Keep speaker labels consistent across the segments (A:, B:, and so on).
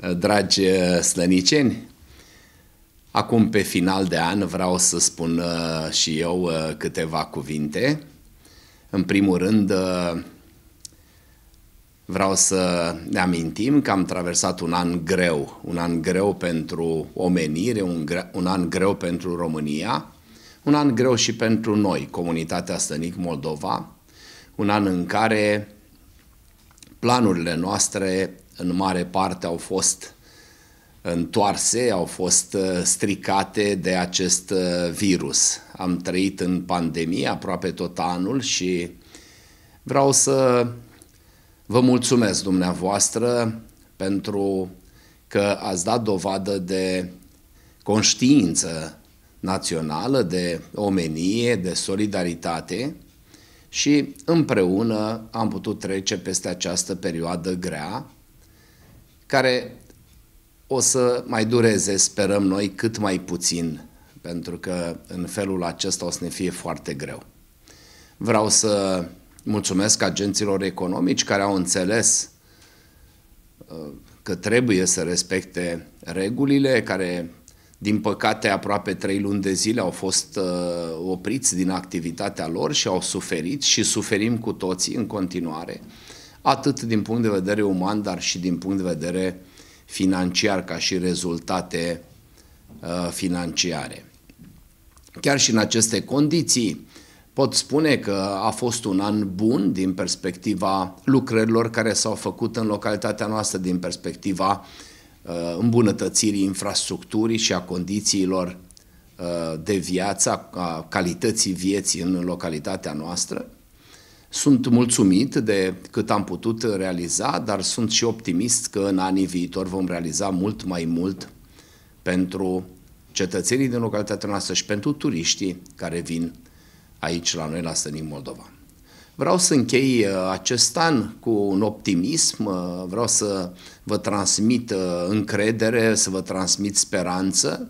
A: Eh, dragi eh, slăniceni, acum pe final de an vreau să spun eh, și eu câteva cuvinte. În primul rând, vreau să ne amintim că am traversat un an greu, un an greu pentru omenire, un, gre- un an greu pentru România, un an greu și pentru noi, comunitatea Stănic Moldova, un an în care planurile noastre în mare parte au fost întoarse, au fost uh, stricate de acest uh, virus. Am trăit în pandemie aproape tot anul și vreau să vă mulțumesc dumneavoastră pentru că ați dat dovadă de conștiință națională, de omenie, de solidaritate și împreună am putut trece peste această perioadă grea, care o să mai dureze, sperăm noi, cât mai puțin, pentru că în felul acesta o să ne fie foarte greu. Vreau să mulțumesc agenților economici care au înțeles uh, că trebuie să respecte regulile, care din păcate, aproape trei luni de zile au fost uh, opriți din activitatea lor și au suferit și suferim cu toții în continuare, atât din punct de vedere uman, dar și din punct de vedere financiar, ca și rezultate uh, financiare. Chiar și în aceste condiții, pot spune că a fost un an bun din perspectiva lucrărilor care s-au făcut în localitatea noastră, din perspectiva uh, Uh, îmbunătățirii infrastructurii și a condițiilor uh, de viață, a calității vieții în localitatea noastră. Sunt mulțumit de cât am putut realiza, dar sunt și optimist că în anii viitori vom realiza mult mai mult pentru cetățenii din localitatea noastră și pentru turiștii care vin aici la noi, la Stănic Moldova. Vreau să închei uh, acest an cu un optimism, uh, vreau să vă transmit uh, încredere, să vă transmit speranță,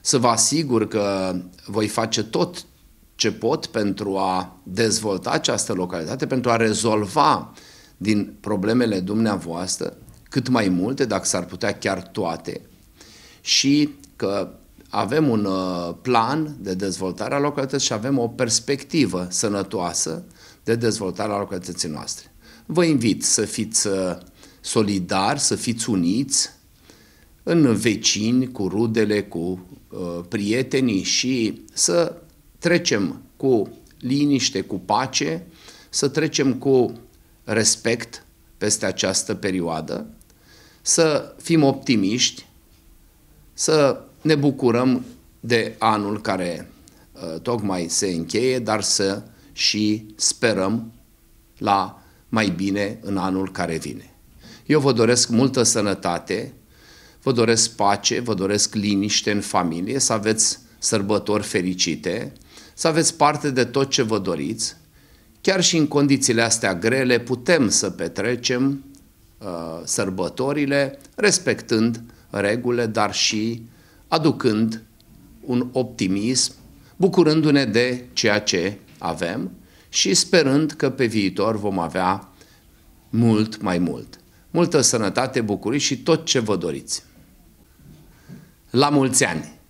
A: să vă asigur că voi face tot ce pot pentru a dezvolta această localitate, pentru a rezolva din problemele dumneavoastră cât mai multe, dacă s-ar putea chiar toate, și că avem un uh, plan de dezvoltare a localității și avem o perspectivă sănătoasă de dezvoltare a localității noastre. Vă invit să fiți uh, solidari, să fiți uniți în vecini, cu rudele, cu uh, prietenii și să trecem cu liniște, cu pace, să trecem cu respect peste această perioadă, să fim optimiști, să ne bucurăm de anul care uh, tocmai se încheie, dar să și sperăm la mai bine în anul care vine. Eu vă doresc multă sănătate, vă doresc pace, vă doresc liniște în familie, să aveți sărbători fericite, să aveți parte de tot ce vă doriți. Chiar și în condițiile astea grele putem să petrecem uh, sărbătorile respectând regulile, dar și aducând un optimism, bucurându-ne de ceea ce avem și sperând că pe viitor vom avea mult mai mult. Multă sănătate, bucurii și tot ce vă doriți. La mulți ani!